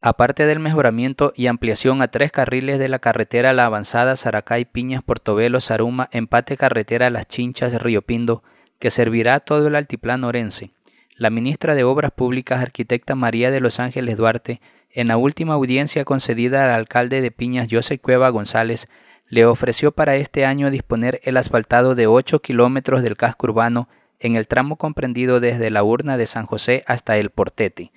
Aparte del mejoramiento y ampliación a tres carriles de la carretera La Avanzada Saracay Piñas Portobelo Saruma empate carretera Las Chinchas Río Pindo, que servirá todo el altiplano orense, la ministra de Obras Públicas arquitecta María de Los Ángeles Duarte, en la última audiencia concedida al alcalde de Piñas José Cueva González, le ofreció para este año disponer el asfaltado de 8 kilómetros del casco urbano en el tramo comprendido desde la urna de San José hasta el Portete.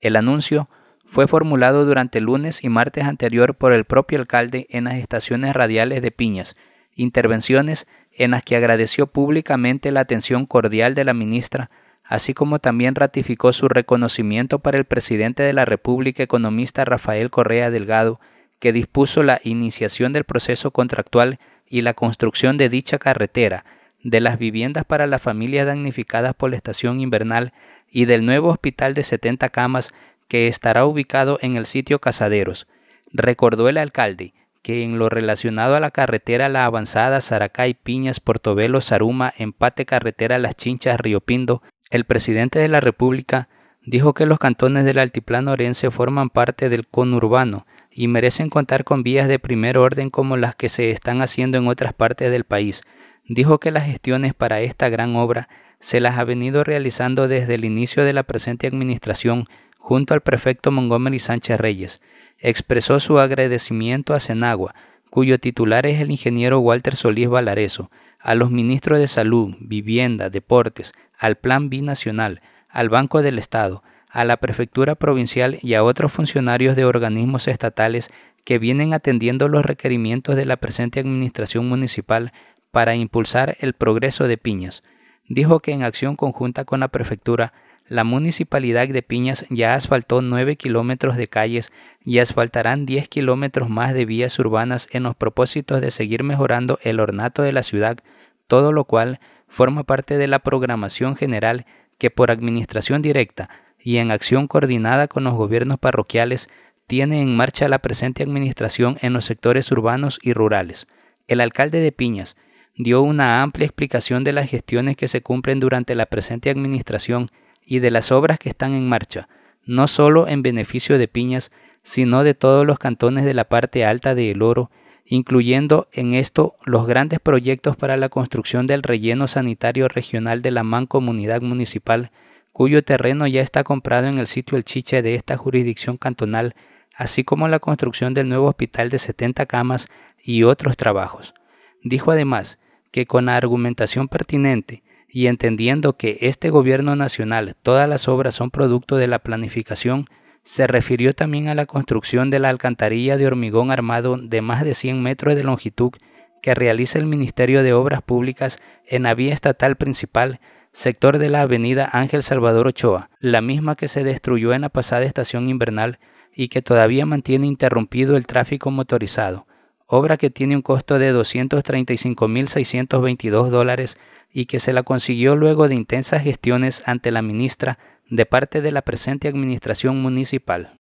El anuncio fue formulado durante lunes y martes anterior por el propio alcalde en las estaciones radiales de Piñas, intervenciones en las que agradeció públicamente la atención cordial de la ministra, así como también ratificó su reconocimiento para el presidente de la República economista Rafael Correa Delgado, que dispuso la iniciación del proceso contractual y la construcción de dicha carretera, de las viviendas para las familias damnificadas por la estación invernal y del nuevo hospital de 70 camas que estará ubicado en el sitio Casaderos. Recordó el alcalde que en lo relacionado a la carretera La Avanzada Saracay Piñas Portobelo Saruma empate carretera Las Chinchas Río Pindo, el presidente de la República dijo que los cantones del altiplano orense forman parte del conurbano y merecen contar con vías de primer orden como las que se están haciendo en otras partes del país. Dijo que las gestiones para esta gran obra se las ha venido realizando desde el inicio de la presente administración junto al prefecto Montgomery Sánchez Reyes, expresó su agradecimiento a Cenagua, cuyo titular es el ingeniero Walter Solís Valareso, a los ministros de Salud, Vivienda, Deportes, al Plan Binacional, al Banco del Estado, a la Prefectura Provincial y a otros funcionarios de organismos estatales que vienen atendiendo los requerimientos de la presente Administración Municipal para impulsar el progreso de Piñas. Dijo que en acción conjunta con la Prefectura la municipalidad de Piñas ya asfaltó 9 kilómetros de calles y asfaltarán 10 kilómetros más de vías urbanas en los propósitos de seguir mejorando el ornato de la ciudad, todo lo cual forma parte de la programación general que por administración directa y en acción coordinada con los gobiernos parroquiales tiene en marcha la presente administración en los sectores urbanos y rurales. El alcalde de Piñas dio una amplia explicación de las gestiones que se cumplen durante la presente administración y de las obras que están en marcha, no solo en beneficio de Piñas, sino de todos los cantones de la parte alta de El Oro, incluyendo en esto los grandes proyectos para la construcción del relleno sanitario regional de la mancomunidad municipal, cuyo terreno ya está comprado en el sitio El Chiche de esta jurisdicción cantonal, así como la construcción del nuevo hospital de 70 camas y otros trabajos. Dijo además que con la argumentación pertinente y entendiendo que este gobierno nacional todas las obras son producto de la planificación, se refirió también a la construcción de la alcantarilla de hormigón armado de más de 100 metros de longitud que realiza el Ministerio de Obras Públicas en la vía estatal principal, sector de la avenida Ángel Salvador Ochoa, la misma que se destruyó en la pasada estación invernal y que todavía mantiene interrumpido el tráfico motorizado, obra que tiene un costo de 235.622 dólares y que se la consiguió luego de intensas gestiones ante la ministra de parte de la presente administración municipal.